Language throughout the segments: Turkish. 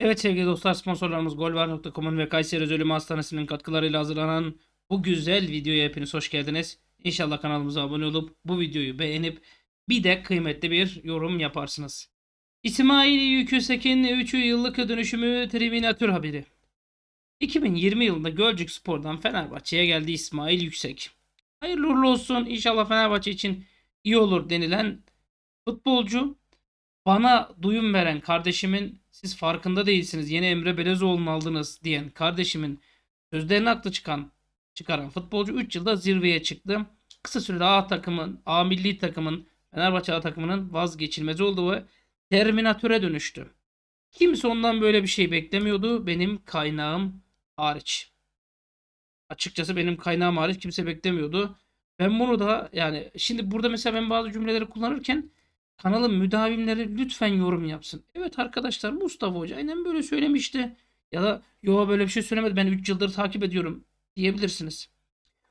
Evet sevgili dostlar sponsorlarımız golvar.com'un ve Kayseri Özölüm Hastanesi'nin katkılarıyla hazırlanan bu güzel videoya hepiniz hoş geldiniz. İnşallah kanalımıza abone olup bu videoyu beğenip bir de kıymetli bir yorum yaparsınız. İsmail Yüküsek'in 3 yıllık dönüşümü Triminatür haberi. 2020 yılında Gölcük Spor'dan Fenerbahçe'ye geldi İsmail Yüksek. Hayırlı uğurlu olsun inşallah Fenerbahçe için iyi olur denilen futbolcu bana duyum veren kardeşimin siz farkında değilsiniz yeni Emre Belezoğlu'nu aldınız diyen kardeşimin sözlerini haklı çıkan çıkaran futbolcu 3 yılda zirveye çıktı. Kısa sürede A takımın, A milli takımın, Fenerbahçe A takımının vazgeçilmezi oldu ve Terminatöre dönüştü. Kimse ondan böyle bir şey beklemiyordu benim kaynağım hariç. Açıkçası benim kaynağım hariç kimse beklemiyordu. Ben bunu da yani şimdi burada mesela ben bazı cümleleri kullanırken Kanalın müdavimleri lütfen yorum yapsın. Evet arkadaşlar Mustafa Hoca aynen böyle söylemişti. Ya da yo böyle bir şey söylemedi ben 3 yıldır takip ediyorum diyebilirsiniz.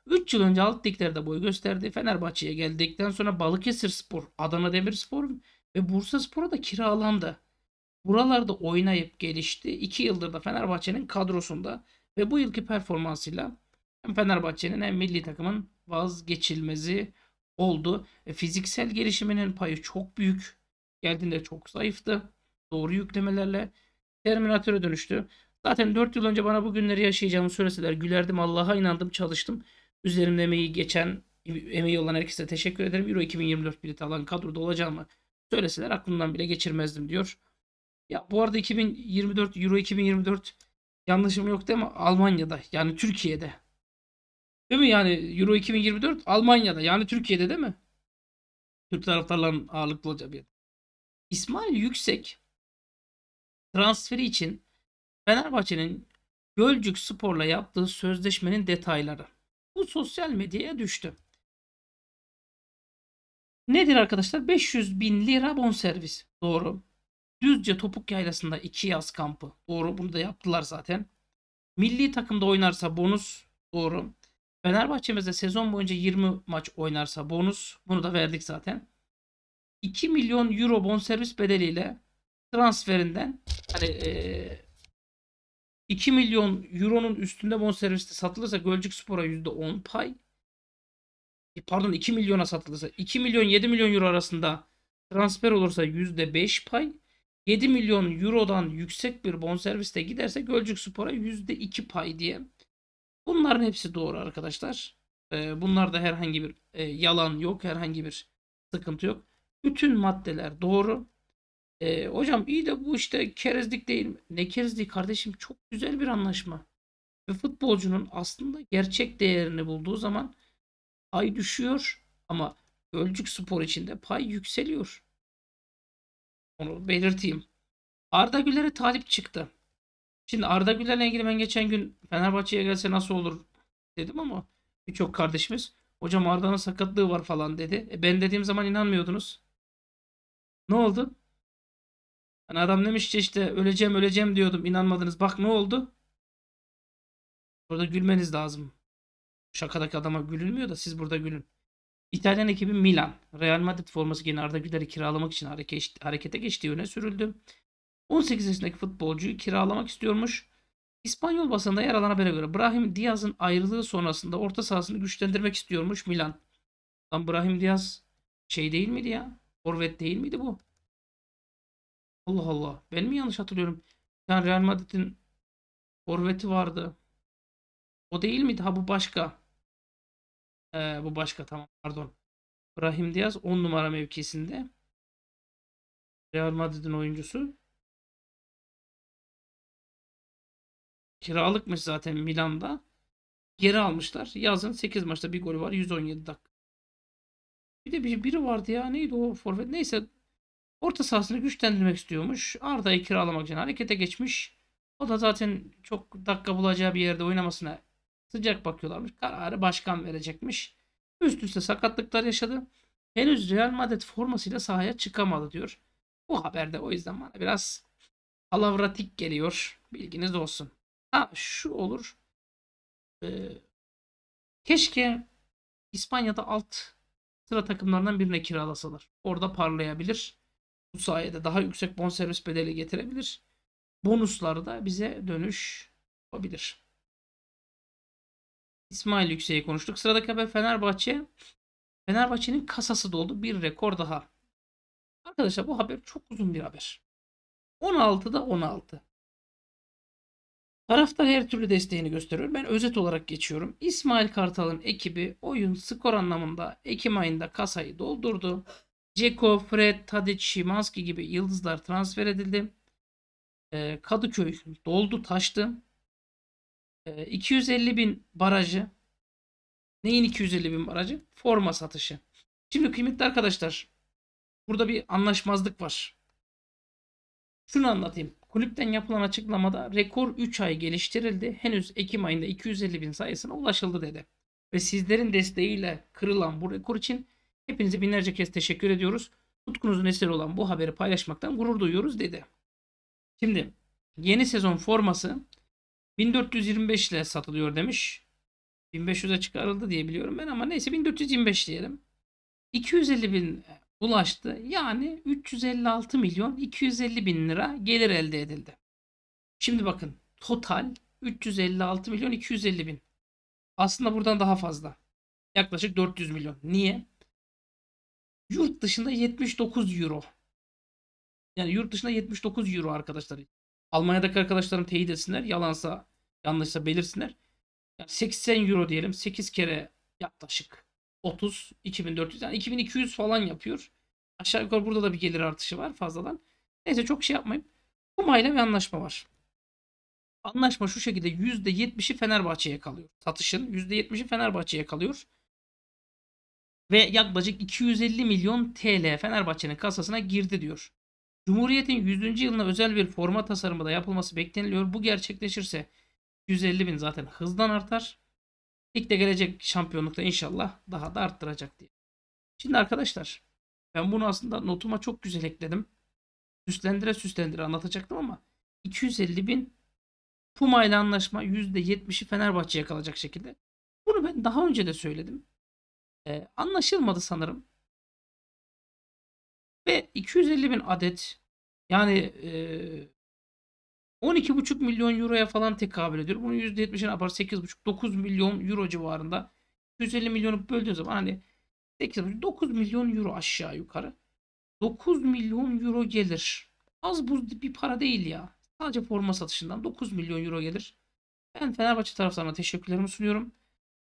3 yıl önce alt liglerde boy gösterdi. Fenerbahçe'ye geldikten sonra Balıkesir Spor, Adana Demirspor ve Bursa Spor'a da kiralandı. Buralarda oynayıp gelişti. 2 yıldır da Fenerbahçe'nin kadrosunda ve bu yılki performansıyla hem Fenerbahçe'nin hem milli takımın vazgeçilmezi oldu. E, fiziksel gelişiminin payı çok büyük. Geldiğinde çok zayıftı. Doğru yüklemelerle Terminatör'e dönüştü. Zaten 4 yıl önce bana bu günleri yaşayacağımı söyleseler gülerdim. Allah'a inandım, çalıştım. Üzerimde emeği geçen, emeği olan herkese teşekkür ederim. Euro 2024 bileti alan kadroda olacağımı söyleseler aklımdan bile geçirmezdim diyor. Ya bu arada 2024 Euro 2024 yanlışım yok değil mi? Almanya'da yani Türkiye'de Değil mi yani Euro 2024 Almanya'da yani Türkiye'de değil mi? Türk taraftarların ağırlıklı olacağı bir yer. İsmail Yüksek transferi için Fenerbahçe'nin Gölcük Spor'la yaptığı sözleşmenin detayları. Bu sosyal medyaya düştü. Nedir arkadaşlar? 500 bin lira bonservis. Doğru. Düzce Topuk Yaylası'nda 2 yaz kampı. Doğru. Bunu da yaptılar zaten. Milli takımda oynarsa bonus. Doğru. Fenerbahçe'mizde sezon boyunca 20 maç oynarsa bonus. Bunu da verdik zaten. 2 milyon euro bonservis bedeliyle transferinden hani e, 2 milyon euronun üstünde bonserviste satılırsa Gölcük Spor'a %10 pay. E, pardon 2 milyona satılırsa 2 milyon 7 milyon euro arasında transfer olursa %5 pay. 7 milyon eurodan yüksek bir bonserviste giderse Gölcük Spor'a %2 pay diye Bunların hepsi doğru arkadaşlar. E, bunlarda herhangi bir e, yalan yok. Herhangi bir sıkıntı yok. Bütün maddeler doğru. E, hocam iyi de bu işte kerizlik değil mi? Ne kerezlik kardeşim? Çok güzel bir anlaşma. Ve futbolcunun aslında gerçek değerini bulduğu zaman pay düşüyor ama Gölcük Spor içinde pay yükseliyor. Onu belirteyim. Arda Güler'e talip çıktı. Şimdi Arda Güler'le ilgili ben geçen gün Fenerbahçe'ye gelse nasıl olur dedim ama birçok kardeşimiz hocam Arda'nın sakatlığı var falan dedi. E ben dediğim zaman inanmıyordunuz. Ne oldu? Hani adam demiş ki işte öleceğim öleceğim diyordum inanmadınız. Bak ne oldu? Burada gülmeniz lazım. Şakadaki adama gülünmüyor da siz burada gülün. İtalyan ekibi Milan, Real Madrid forması giyen Arda Güler'i kiralamak için harekete geçti öne sürüldü. 18 yaşındaki futbolcuyu kiralamak istiyormuş. İspanyol basında yer alan habere göre Brahim Diaz'ın ayrılığı sonrasında orta sahasını güçlendirmek istiyormuş Milan. Lan Brahim Diaz şey değil miydi ya? Forvet değil miydi bu? Allah Allah. Ben mi yanlış hatırlıyorum? Yani Real Madrid'in forveti vardı. O değil miydi? Ha bu başka. Ee, bu başka tamam pardon. Brahim Diaz 10 numara mevkisinde. Real Madrid'in oyuncusu. Kiralıkmış zaten Milan'da. Geri almışlar. Yazın 8 maçta bir golü var. 117 dakika. Bir de bir, biri vardı ya. Neydi o forvet? Neyse. Orta sahasını güçlendirmek istiyormuş. Arda'yı kiralamak için harekete geçmiş. O da zaten çok dakika bulacağı bir yerde oynamasına sıcak bakıyorlarmış. Kararı başkan verecekmiş. Üst üste sakatlıklar yaşadı. Henüz Real Madrid formasıyla sahaya çıkamadı diyor. Bu haberde o yüzden bana biraz alavratik geliyor. Bilginiz olsun. Ha şu olur. Ee, keşke İspanya'da alt sıra takımlarından birine kiralasalar. Orada parlayabilir. Bu sayede daha yüksek bonservis bedeli getirebilir. Bonusları da bize dönüş yapabilir. İsmail Yüksek'i konuştuk. Sıradaki haber Fenerbahçe. Fenerbahçe'nin kasası doldu. Bir rekor daha. Arkadaşlar bu haber çok uzun bir haber. 16'da 16. Taraftar her türlü desteğini gösteriyor. Ben özet olarak geçiyorum. İsmail Kartal'ın ekibi oyun skor anlamında Ekim ayında kasayı doldurdu. Ceko, Fred, Tadic, Şimanski gibi yıldızlar transfer edildi. Ee, Kadıköy doldu taştı. 250 ee, bin barajı. Neyin 250 bin barajı? Forma satışı. Şimdi kıymetli arkadaşlar burada bir anlaşmazlık var. Şunu anlatayım. Kulüpten yapılan açıklamada rekor 3 ay geliştirildi. Henüz Ekim ayında 250 bin sayısına ulaşıldı dedi. Ve sizlerin desteğiyle kırılan bu rekor için hepinize binlerce kez teşekkür ediyoruz. Tutkunuzun eseri olan bu haberi paylaşmaktan gurur duyuyoruz dedi. Şimdi yeni sezon forması 1425 ile satılıyor demiş. 1500'e çıkarıldı diye biliyorum ben ama neyse 1425 diyelim. 250 bin ulaştı. Yani 356 milyon 250 bin lira gelir elde edildi. Şimdi bakın total 356 milyon 250 bin. Aslında buradan daha fazla. Yaklaşık 400 milyon. Niye? Yurt dışında 79 euro. Yani yurt dışında 79 euro arkadaşlar. Almanya'daki arkadaşlarım teyit etsinler. Yalansa yanlışsa belirsinler. Yani 80 euro diyelim. 8 kere yaklaşık 30, 2400 yani 2200 falan yapıyor. Aşağı yukarı burada da bir gelir artışı var fazladan. Neyse çok şey yapmayayım. Kuma ile bir anlaşma var. Anlaşma şu şekilde %70'i Fenerbahçe'ye kalıyor. Satışın %70'i Fenerbahçe'ye kalıyor. Ve yaklaşık 250 milyon TL Fenerbahçe'nin kasasına girdi diyor. Cumhuriyet'in 100. yılına özel bir forma tasarımı da yapılması bekleniliyor. Bu gerçekleşirse 150 bin zaten hızdan artar. Ligde gelecek şampiyonlukta inşallah daha da arttıracak diye. Şimdi arkadaşlar ben bunu aslında notuma çok güzel ekledim. Süslendire süslendire anlatacaktım ama 250 bin Puma ile anlaşma %70'i Fenerbahçe'ye kalacak şekilde. Bunu ben daha önce de söyledim. Ee, anlaşılmadı sanırım. Ve 250 bin adet yani e, 12,5 milyon euroya falan tekabül ediyor. Bunun %70'ini apar 8,5 9 milyon euro civarında. 250 milyonu böldüğün zaman hani 8, 9 milyon euro aşağı yukarı. 9 milyon euro gelir. Az buz bir para değil ya. Sadece forma satışından 9 milyon euro gelir. Ben Fenerbahçe taraflarına teşekkürlerimi sunuyorum.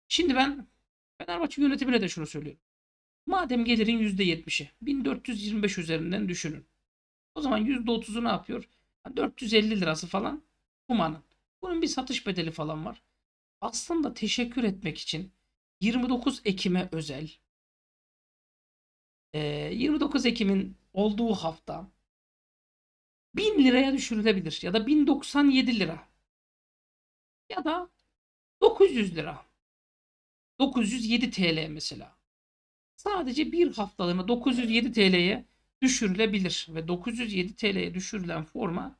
Şimdi ben Fenerbahçe yönetimine de şunu söylüyorum. Madem gelirin %70'i 1425 üzerinden düşünün. O zaman %30'u ne yapıyor? 450 lirası falan Puma'nın. Bunun bir satış bedeli falan var. Aslında teşekkür etmek için 29 Ekim'e özel 29 e, Ekim'in olduğu hafta 1000 liraya düşürülebilir ya da 1097 lira ya da 900 lira 907 TL mesela. Sadece bir haftalığına 907 TL'ye düşürülebilir ve 907 TL'ye düşürülen forma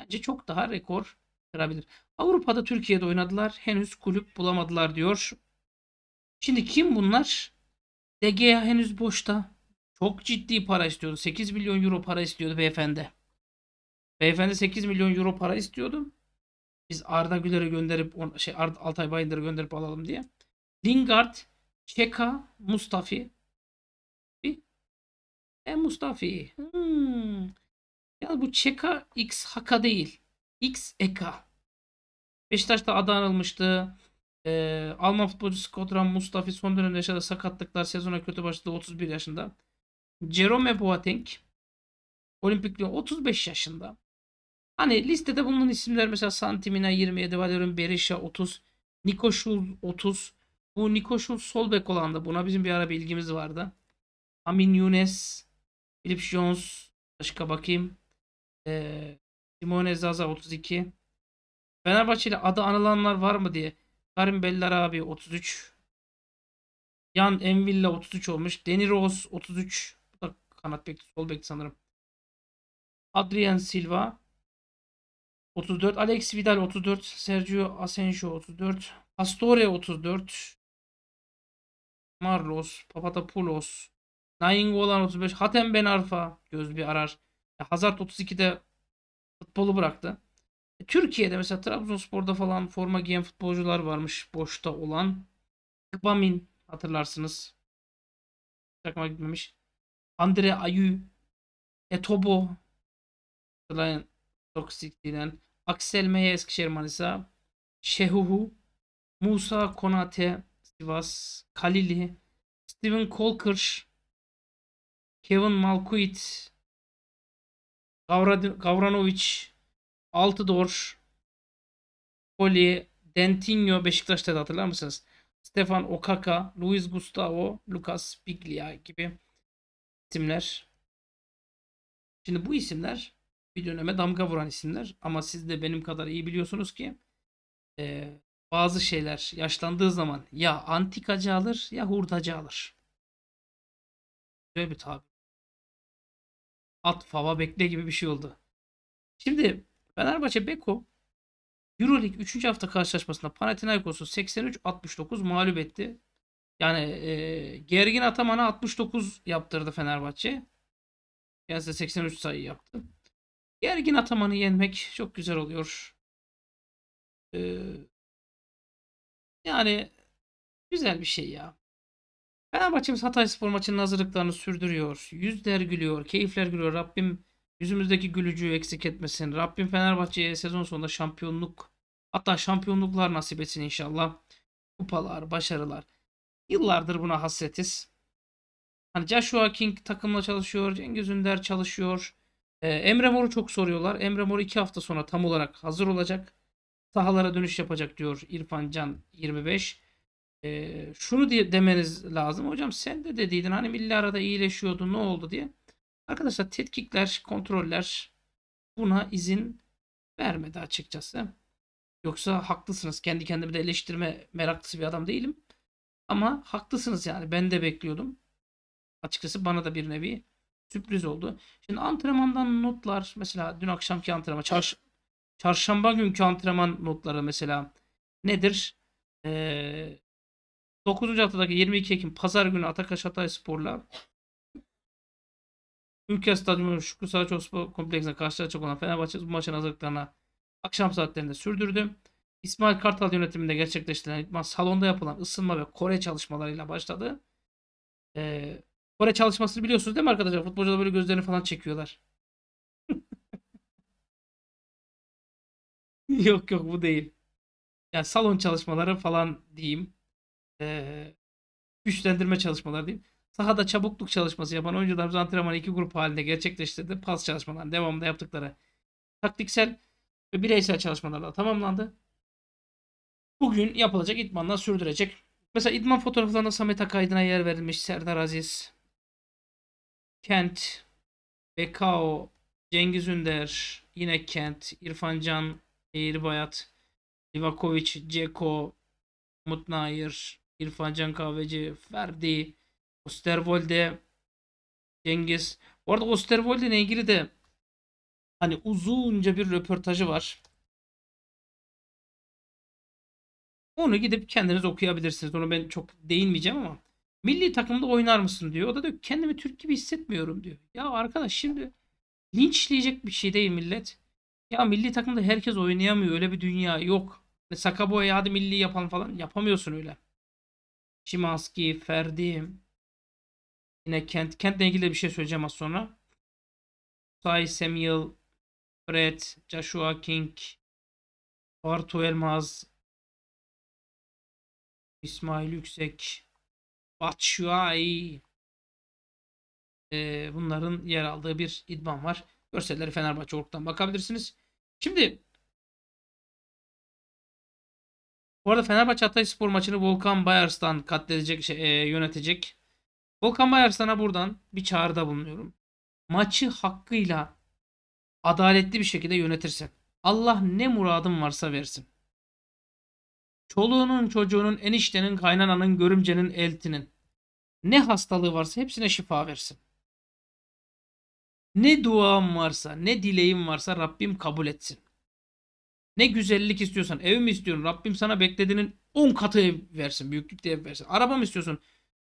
bence çok daha rekor kırabilir. Avrupa'da Türkiye'de oynadılar. Henüz kulüp bulamadılar diyor. Şimdi kim bunlar? DGA henüz boşta. Çok ciddi para istiyordu. 8 milyon euro para istiyordu beyefendi. Beyefendi 8 milyon euro para istiyordu. Biz Arda Güler'i gönderip şey Arda Altay Bayındır'ı gönderip alalım diye. Lingard, Çeka, Mustafi e Mustafi. Hmm. Ya bu Çeka X Haka değil. X Eka. Beşiktaş'ta adı anılmıştı. Ee, Alman futbolcusu Skodran Mustafi son dönemde yaşadığı sakatlıklar sezona kötü başladı 31 yaşında. Jerome Boateng Olimpikli 35 yaşında. Hani listede bulunan isimler mesela Santimina 27, Valerian Berisha 30, Niko Schul 30. Bu Niko Schul sol bek olan da buna bizim bir ara bir ilgimiz vardı. Amin Younes Philip Jones başka bakayım. E, Simone Zaza 32. Fenerbahçe'li adı anılanlar var mı diye. Karim Bellar abi 33. Yan Envilla 33 olmuş. Deni Rose 33. Bu da kanat bekti, sol bekti sanırım. Adrian Silva 34. Alex Vidal 34. Sergio Asensio 34. Pastore 34. Marlos, Papadopoulos Nainggolan 35. Hatem Ben Arfa. Göz bir arar. Ya Hazard 32'de futbolu bıraktı. E, Türkiye'de mesela Trabzonspor'da falan forma giyen futbolcular varmış boşta olan. Kbamin hatırlarsınız. Takıma gitmemiş. Andre Ayu. Etobo. Hatırlayın. Toksikli'den. Aksel Meye Eskişehir Manisa. Şehuhu. Musa Konate. Sivas. Kalili. Steven Kolkırş. Kevin Malkuit, Gavranovic, Altıdor, Poli, Dentinho Beşiktaş'ta da hatırlar mısınız? Stefan Okaka, Luis Gustavo, Lucas Biglia gibi isimler. Şimdi bu isimler bir döneme damga vuran isimler ama siz de benim kadar iyi biliyorsunuz ki e, bazı şeyler yaşlandığı zaman ya antikacı alır ya hurdacı alır. Böyle bir tabir at fava bekle gibi bir şey oldu. Şimdi Fenerbahçe Beko Euroleague 3. hafta karşılaşmasında Panathinaikos'u 83-69 mağlup etti. Yani e, Gergin Ataman'a 69 yaptırdı Fenerbahçe. Kendisi 83 sayı yaptı. Gergin Ataman'ı yenmek çok güzel oluyor. Ee, yani güzel bir şey ya. Fenerbahçe'miz Hatayspor maçının hazırlıklarını sürdürüyor. Yüzler gülüyor, keyifler gülüyor. Rabbim yüzümüzdeki gülücüğü eksik etmesin. Rabbim Fenerbahçe'ye sezon sonunda şampiyonluk hatta şampiyonluklar nasip etsin inşallah. Kupalar, başarılar. Yıllardır buna hasretiz. Hani Joshua King takımla çalışıyor. Cengiz Ünder çalışıyor. Ee, Emre Mor'u çok soruyorlar. Emre Mor iki hafta sonra tam olarak hazır olacak. Sahalara dönüş yapacak diyor İrfan Can 25 e, şunu diye demeniz lazım. Hocam sen de dediydin hani milli arada iyileşiyordu ne oldu diye. Arkadaşlar tetkikler, kontroller buna izin vermedi açıkçası. Yoksa haklısınız. Kendi kendimi de eleştirme meraklısı bir adam değilim. Ama haklısınız yani. Ben de bekliyordum. Açıkçası bana da bir nevi sürpriz oldu. Şimdi antrenmandan notlar mesela dün akşamki antrenman çarş çarşamba günkü antrenman notları mesela nedir? Ee, 9. haftadaki 22 Ekim Pazar günü Atakaş Hatay Spor'la Ülker Stadyumu Şükrü Saraçoğlu Spor Kompleksine karşılaşacak olan Fenerbahçe bu maçın hazırlıklarına akşam saatlerinde sürdürdü. İsmail Kartal yönetiminde gerçekleştirilen idman salonda yapılan ısınma ve Kore çalışmalarıyla başladı. Ee, Kore çalışmasını biliyorsunuz değil mi arkadaşlar? Futbolcular böyle gözlerini falan çekiyorlar. yok yok bu değil. Yani salon çalışmaları falan diyeyim e, güçlendirme çalışmaları diyeyim. Sahada çabukluk çalışması yapan oyuncularımız antrenmanı iki grup halinde gerçekleştirdi. Pas çalışmaları devamında yaptıkları taktiksel ve bireysel çalışmalarla tamamlandı. Bugün yapılacak idmanla sürdürecek. Mesela idman fotoğraflarında Samet Akaydın'a yer verilmiş. Serdar Aziz, Kent, Bekao, Cengiz Ünder, yine Kent, İrfan Can, Eğri Bayat, Livakovic, Ceko, Umut Nair, İrfan Can Kahveci, Ferdi, Osterwolde, Cengiz. Bu arada Osterwolde ile ilgili de hani uzunca bir röportajı var. Onu gidip kendiniz okuyabilirsiniz. Onu ben çok değinmeyeceğim ama. Milli takımda oynar mısın diyor. O da diyor kendimi Türk gibi hissetmiyorum diyor. Ya arkadaş şimdi linçleyecek bir şey değil millet. Ya milli takımda herkes oynayamıyor. Öyle bir dünya yok. Hani Sakaboya hadi milli yapalım falan. Yapamıyorsun öyle. Şimanski, Ferdi. Yine Kent. Kent'le ilgili de bir şey söyleyeceğim az sonra. Say, Samuel, Fred, Joshua King, Bartu Elmaz, İsmail Yüksek, Batshuayi. Ee, bunların yer aldığı bir idman var. Görselleri Fenerbahçe Fenerbahçe.org'dan bakabilirsiniz. Şimdi Bu arada Fenerbahçe Spor maçını Volkan Bayarslan katledecek, şey, e, yönetecek. Volkan Bayarslan'a buradan bir çağrıda bulunuyorum. Maçı hakkıyla adaletli bir şekilde yönetirsen Allah ne muradın varsa versin. Çoluğunun, çocuğunun, eniştenin, kaynananın, görümcenin, eltinin ne hastalığı varsa hepsine şifa versin. Ne duam varsa, ne dileğim varsa Rabbim kabul etsin. Ne güzellik istiyorsan ev mi istiyorsun? Rabbim sana beklediğinin 10 katı ev versin. Büyüklükte ev versin. arabamı istiyorsun?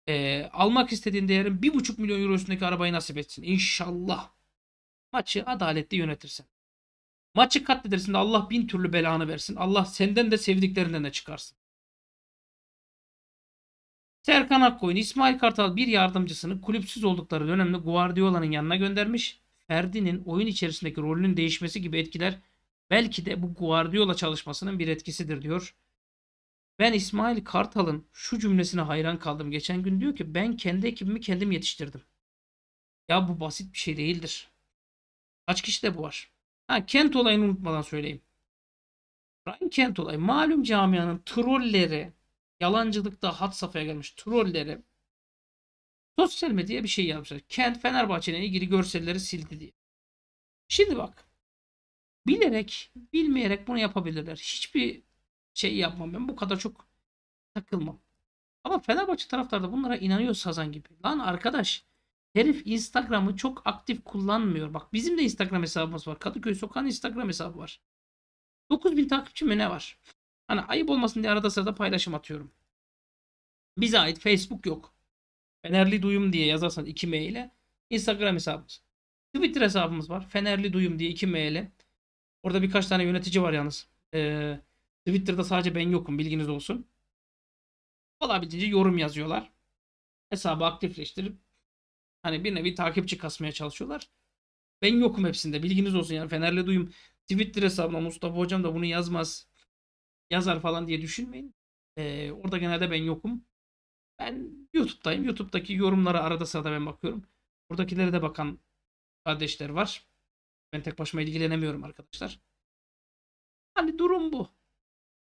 Ee, almak istediğin değerin 1,5 milyon euro üstündeki arabayı nasip etsin. inşallah Maçı adaletli yönetirsen. Maçı katledersin de Allah bin türlü belanı versin. Allah senden de sevdiklerinden de çıkarsın. Serkan Akkoyun, İsmail Kartal bir yardımcısını kulüpsüz oldukları dönemde Guardiola'nın yanına göndermiş. Ferdi'nin oyun içerisindeki rolünün değişmesi gibi etkiler Belki de bu Guardiola çalışmasının bir etkisidir diyor. Ben İsmail Kartal'ın şu cümlesine hayran kaldım. Geçen gün diyor ki ben kendi ekibimi kendim yetiştirdim. Ya bu basit bir şey değildir. Kaç kişi de bu var. Ha Kent olayını unutmadan söyleyeyim. Ryan Kent olayı malum camianın trolleri yalancılıkta hat safhaya gelmiş trolleri sosyal medyaya bir şey yazmışlar. Kent Fenerbahçe'nin ilgili görselleri sildi diye. Şimdi bak bilerek, bilmeyerek bunu yapabilirler. Hiçbir şey yapmam ben. Bu kadar çok takılmam. Ama Fenerbahçe taraftarı da bunlara inanıyor Sazan gibi. Lan arkadaş herif Instagram'ı çok aktif kullanmıyor. Bak bizim de Instagram hesabımız var. Kadıköy Sokağı'nın Instagram hesabı var. 9000 takipçi mi ne var? Hani ayıp olmasın diye arada sırada paylaşım atıyorum. Bize ait Facebook yok. Fenerli Duyum diye yazarsan 2 maile. Instagram hesabımız. Twitter hesabımız var. Fenerli Duyum diye 2 maile. Orada birkaç tane yönetici var yalnız. Ee, Twitter'da sadece ben yokum bilginiz olsun. Olabildiğince yorum yazıyorlar. Hesabı aktifleştirip hani bir nevi takipçi kasmaya çalışıyorlar. Ben yokum hepsinde bilginiz olsun yani Fenerle duyum Twitter hesabına Mustafa hocam da bunu yazmaz yazar falan diye düşünmeyin. Ee, orada genelde ben yokum. Ben YouTube'dayım. YouTube'daki yorumlara arada sırada ben bakıyorum. Buradakilere de bakan kardeşler var. Ben tek başıma ilgilenemiyorum arkadaşlar. Hani durum bu.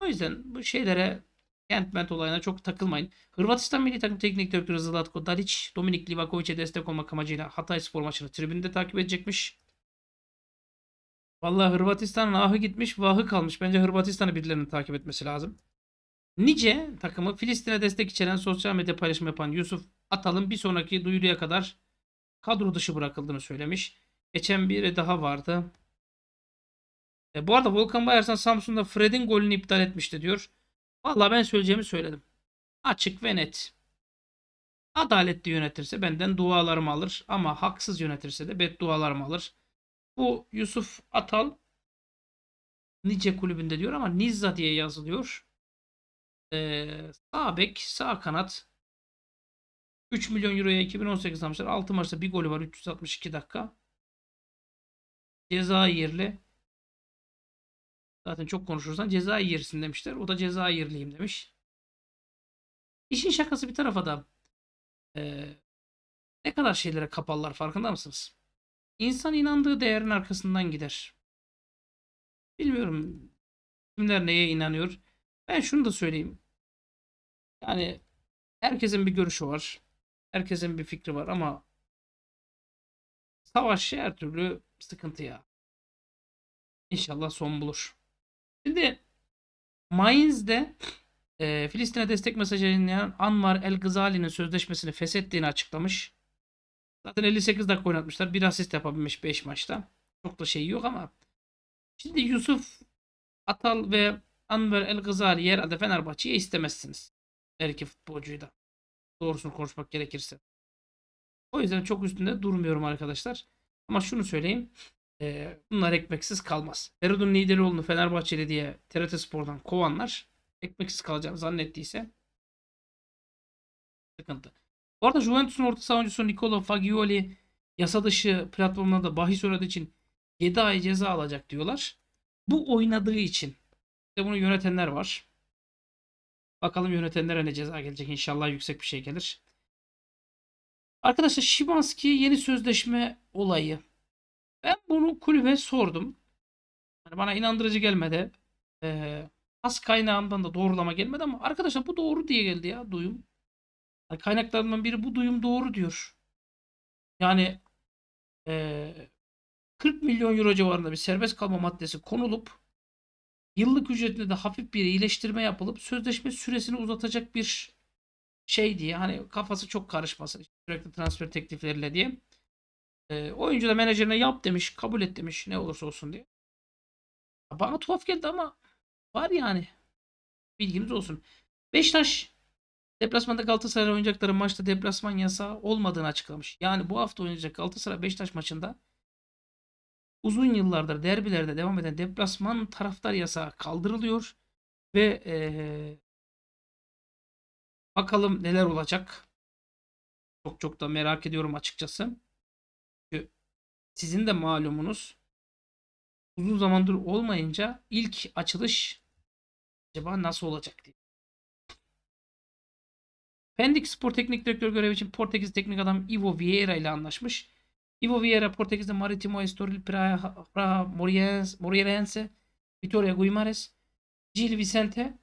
O yüzden bu şeylere Kentment olayına çok takılmayın. Hırvatistan milli takım teknik direktörü Zlatko Dalic, Dominik Livakovic'e destek olmak amacıyla Hatay spor maçını tribünde takip edecekmiş. Vallahi Hırvatistan ahı gitmiş vahı kalmış. Bence Hırvatistan'ı birilerinin takip etmesi lazım. Nice takımı Filistin'e destek içeren sosyal medya paylaşımı yapan Yusuf Atal'ın bir sonraki duyuruya kadar kadro dışı bırakıldığını söylemiş. Geçen biri daha vardı. E, bu arada Volkan Bayarsan Samsun'da Fred'in golünü iptal etmişti diyor. Valla ben söyleyeceğimi söyledim. Açık ve net. Adaletli yönetirse benden dualarımı alır ama haksız yönetirse de beddualarımı alır. Bu Yusuf Atal Nice kulübünde diyor ama Nizza diye yazılıyor. Ee, sağ bek, sağ kanat. 3 milyon euroya 2018 almışlar. 6 maçta bir golü var 362 dakika. Cezayirli. Zaten çok konuşursan Cezayir'sin demişler. O da Cezayirliyim demiş. İşin şakası bir tarafa da e, ne kadar şeylere kapallar farkında mısınız? İnsan inandığı değerin arkasından gider. Bilmiyorum kimler neye inanıyor. Ben şunu da söyleyeyim. Yani herkesin bir görüşü var. Herkesin bir fikri var ama savaş her türlü sıkıntı ya. İnşallah son bulur. Şimdi Mainz'de e, Filistin'e destek mesajı yayınlayan Anwar El Gızali'nin sözleşmesini feshettiğini açıklamış. Zaten 58 dakika oynatmışlar. Bir asist yapabilmiş 5 maçta. Çok da şey yok ama. Şimdi Yusuf Atal ve Anwar El Gızali herhalde Fenerbahçe'ye istemezsiniz. Her iki futbolcuyu da. Doğrusunu konuşmak gerekirse. O yüzden çok üstünde durmuyorum arkadaşlar. Ama şunu söyleyeyim. E, bunlar ekmeksiz kalmaz. Feridun Lideroğlu'nu Fenerbahçeli diye TRT Spor'dan kovanlar ekmeksiz kalacağını zannettiyse sıkıntı. Bu arada Juventus'un orta saha oyuncusu Nicola Fagioli yasa dışı platformuna da bahis oynadığı için 7 ay ceza alacak diyorlar. Bu oynadığı için. İşte bunu yönetenler var. Bakalım yönetenlere ne ceza gelecek. İnşallah yüksek bir şey gelir. Arkadaşlar Şimanski yeni sözleşme olayı. Ben bunu kulübe sordum. Yani bana inandırıcı gelmedi. Ee, az kaynağımdan da doğrulama gelmedi ama arkadaşlar bu doğru diye geldi ya duyum. Yani kaynaklarından biri bu duyum doğru diyor. Yani e, 40 milyon euro civarında bir serbest kalma maddesi konulup yıllık ücretinde de hafif bir iyileştirme yapılıp sözleşme süresini uzatacak bir şey diye hani kafası çok karışmasın sürekli transfer teklifleriyle diye. E, oyuncu da menajerine yap demiş, kabul et demiş ne olursa olsun diye. Bana tuhaf geldi ama var yani. Bilginiz olsun. Beşiktaş deplasmanda Galatasaray oynayacakları maçta deplasman yasağı olmadığını açıklamış. Yani bu hafta oynayacak Galatasaray Beşiktaş maçında uzun yıllardır derbilerde devam eden deplasman taraftar yasağı kaldırılıyor ve e, Bakalım neler olacak. Çok çok da merak ediyorum açıkçası. Çünkü sizin de malumunuz uzun zamandır olmayınca ilk açılış acaba nasıl olacak diye. Pendik Spor Teknik Direktör görevi için Portekiz teknik adam Ivo Vieira ile anlaşmış. Ivo Vieira Portekiz'de Maritimo Estoril Praha, Praha Moriense, Vitória Guimares, Gil Vicente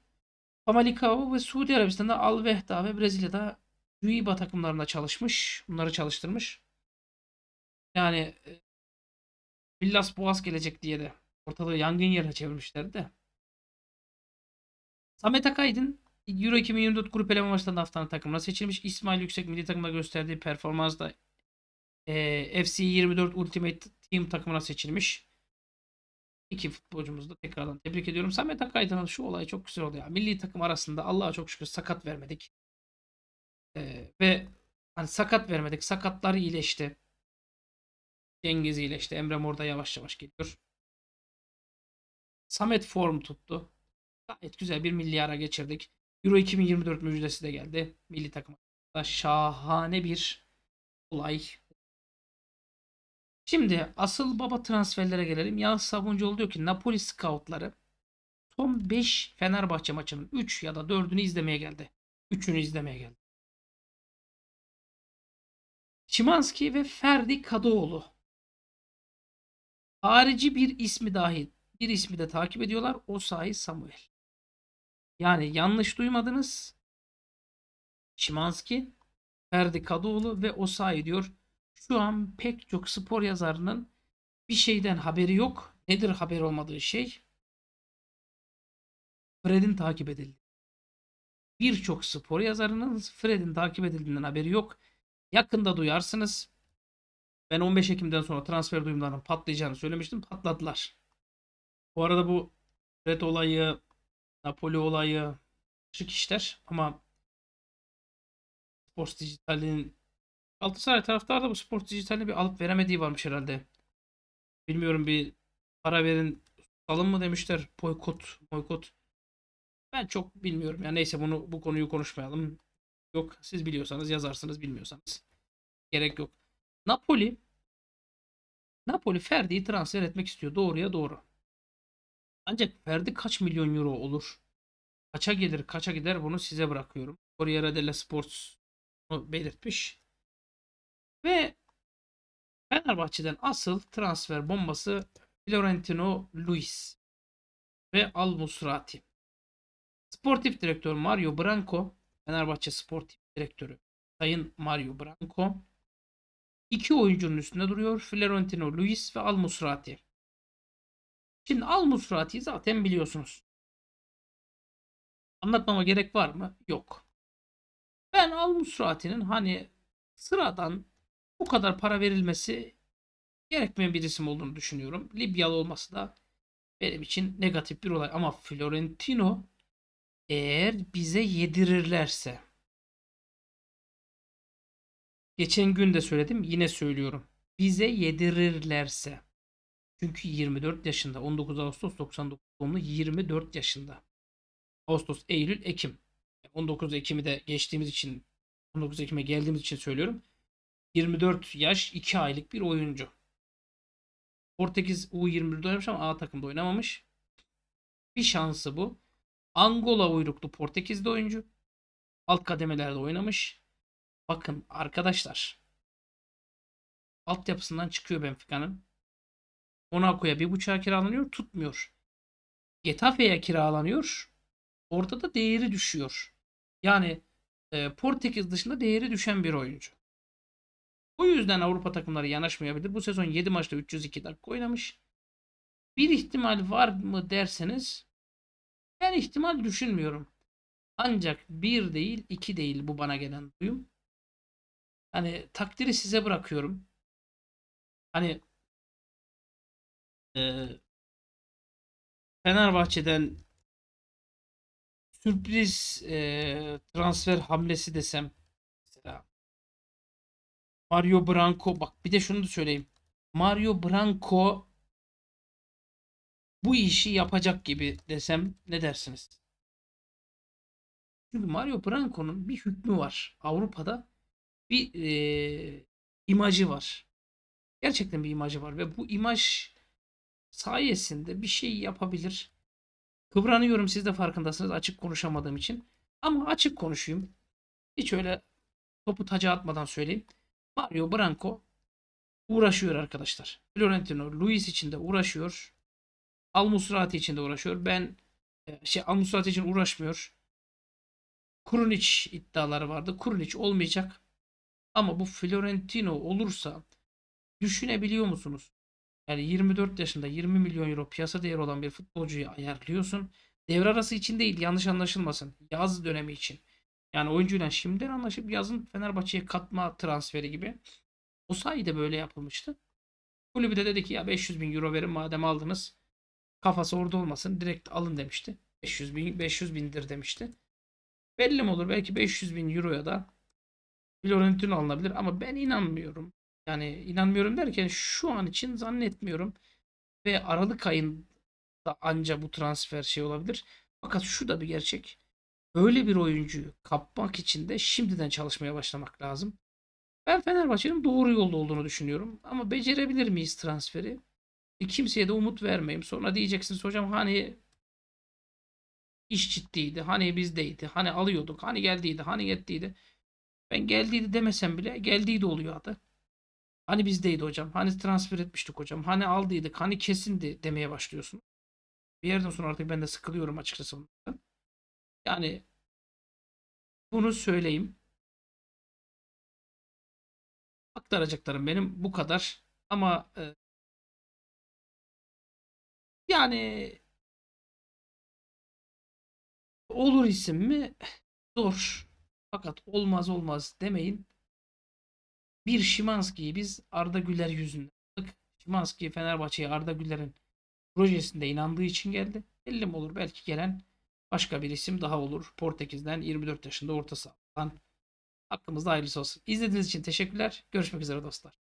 Famalicão ve Suudi Arabistan'da Al Vehda ve Brezilya'da Guiba takımlarında çalışmış. Bunları çalıştırmış. Yani e, Villas Boas gelecek diye de ortalığı yangın yerine çevirmişlerdi Samet Akaydın Euro 2024 grup eleme maçlarında haftanın takımına seçilmiş. İsmail Yüksek milli takımda gösterdiği performansla e, FC 24 Ultimate Team takımına seçilmiş iki futbolcumuzu da tekrardan tebrik ediyorum. Samet Akaydın'ın şu olayı çok güzel oldu ya. Milli takım arasında Allah'a çok şükür sakat vermedik. Ee, ve hani sakat vermedik. Sakatlar iyileşti. Cengiz iyileşti. Emre Mor yavaş yavaş geliyor. Samet form tuttu. Gayet güzel bir milli ara geçirdik. Euro 2024 müjdesi de geldi. Milli takım şahane bir olay Şimdi asıl baba transferlere gelelim. Yağız Sabuncuoğlu diyor ki Napoli scoutları son 5 Fenerbahçe maçının 3 ya da 4'ünü izlemeye geldi. 3'ünü izlemeye geldi. Şimanski ve Ferdi Kadıoğlu. Harici bir ismi dahil. Bir ismi de takip ediyorlar. O sahi Samuel. Yani yanlış duymadınız. Şimanski, Ferdi Kadıoğlu ve Osayi diyor şu an pek çok spor yazarının bir şeyden haberi yok. Nedir haber olmadığı şey? Fred'in takip edildi. Birçok spor yazarının Fred'in takip edildiğinden haberi yok. Yakında duyarsınız. Ben 15 Ekim'den sonra transfer duyumlarının patlayacağını söylemiştim. Patladılar. Bu arada bu Fred olayı, Napoli olayı şık işler ama Sports Digital'in Galatasaray taraftarı da bu spor dijitaline bir alıp veremediği varmış herhalde. Bilmiyorum bir para verin alın mı demişler. Boykot, boykot. Ben çok bilmiyorum. Ya yani neyse bunu bu konuyu konuşmayalım. Yok siz biliyorsanız yazarsınız bilmiyorsanız. Gerek yok. Napoli Napoli Ferdi'yi transfer etmek istiyor. Doğruya doğru. Ancak Ferdi kaç milyon euro olur? Kaça gelir, kaça gider bunu size bırakıyorum. Corriere della Sports belirtmiş. Ve Fenerbahçe'den asıl transfer bombası Florentino Luis ve Al Musrati. Sportif direktör Mario Branco, Fenerbahçe sportif direktörü Sayın Mario Branco. İki oyuncunun üstünde duruyor Florentino Luis ve Al Musrati. Şimdi Al Musrati'yi zaten biliyorsunuz. Anlatmama gerek var mı? Yok. Ben Al Musrati'nin hani sıradan bu kadar para verilmesi gerekmeyen bir isim olduğunu düşünüyorum. Libyalı olması da benim için negatif bir olay. Ama Florentino eğer bize yedirirlerse geçen gün de söyledim yine söylüyorum. Bize yedirirlerse çünkü 24 yaşında 19 Ağustos 99 doğumlu 24 yaşında. Ağustos, Eylül, Ekim. 19 Ekim'i de geçtiğimiz için 19 Ekim'e geldiğimiz için söylüyorum. 24 yaş 2 aylık bir oyuncu. Portekiz U24'de oynamış ama A takımda oynamamış. Bir şansı bu. Angola uyruklu Portekiz'de oyuncu. Alt kademelerde oynamış. Bakın arkadaşlar. Altyapısından çıkıyor Benfica'nın. Monaco'ya bir buçuğa kiralanıyor. Tutmuyor. Getafe'ye kiralanıyor. Orada da değeri düşüyor. Yani e, Portekiz dışında değeri düşen bir oyuncu. O yüzden Avrupa takımları yanaşmayabilir. Bu sezon 7 maçta 302 dakika oynamış. Bir ihtimal var mı derseniz ben ihtimal düşünmüyorum. Ancak bir değil iki değil bu bana gelen duyum. Hani takdiri size bırakıyorum. Hani e, Fenerbahçe'den sürpriz e, transfer hamlesi desem Mario Branco bak bir de şunu da söyleyeyim. Mario Branco bu işi yapacak gibi desem ne dersiniz? Çünkü Mario Branco'nun bir hükmü var. Avrupa'da bir e, imajı var. Gerçekten bir imajı var ve bu imaj sayesinde bir şey yapabilir. Kıvranıyorum siz de farkındasınız açık konuşamadığım için. Ama açık konuşayım. Hiç öyle topu taca atmadan söyleyeyim. Mario Branco uğraşıyor arkadaşlar. Florentino Luis için de uğraşıyor. Almusrati için de uğraşıyor. Ben e, şey Almusrati için uğraşmıyor. Kurunic iddiaları vardı. Kurunic olmayacak. Ama bu Florentino olursa düşünebiliyor musunuz? Yani 24 yaşında 20 milyon euro piyasa değeri olan bir futbolcuyu ayarlıyorsun. Devre arası için değil yanlış anlaşılmasın. Yaz dönemi için. Yani oyuncuyla şimdiden anlaşıp yazın Fenerbahçe'ye katma transferi gibi. O sayede böyle yapılmıştı. Kulübü de dedi ki ya 500 bin euro verin madem aldınız. Kafası orada olmasın direkt alın demişti. 500 bin 500 bindir demişti. Belli mi olur? Belki 500 bin euroya da Florentino alınabilir ama ben inanmıyorum. Yani inanmıyorum derken şu an için zannetmiyorum. Ve Aralık ayında anca bu transfer şey olabilir. Fakat şu da bir gerçek. Böyle bir oyuncuyu kapmak için de şimdiden çalışmaya başlamak lazım. Ben Fenerbahçe'nin doğru yolda olduğunu düşünüyorum. Ama becerebilir miyiz transferi? E, kimseye de umut vermeyeyim. Sonra diyeceksiniz hocam hani iş ciddiydi. Hani bizdeydi. Hani alıyorduk. Hani geldiydi. Hani yettiydi. Ben geldiydi demesem bile geldiydi oluyor adı. Hani bizdeydi hocam. Hani transfer etmiştik hocam. Hani aldıydık. Hani kesindi demeye başlıyorsun. Bir yerden sonra artık ben de sıkılıyorum açıkçası bundan. Yani bunu söyleyeyim. Aktaracaklarım benim bu kadar. Ama e, yani olur isim mi? Zor. Fakat olmaz olmaz demeyin. Bir Şimanski'yi biz Arda Güler yüzünden aldık. Şimanski Fenerbahçe'ye Arda Güler'in projesinde inandığı için geldi. Belli olur belki gelen Başka bir isim daha olur. Portekiz'den 24 yaşında orta sahadan. Hakkımızda hayırlısı olsun. İzlediğiniz için teşekkürler. Görüşmek üzere dostlar.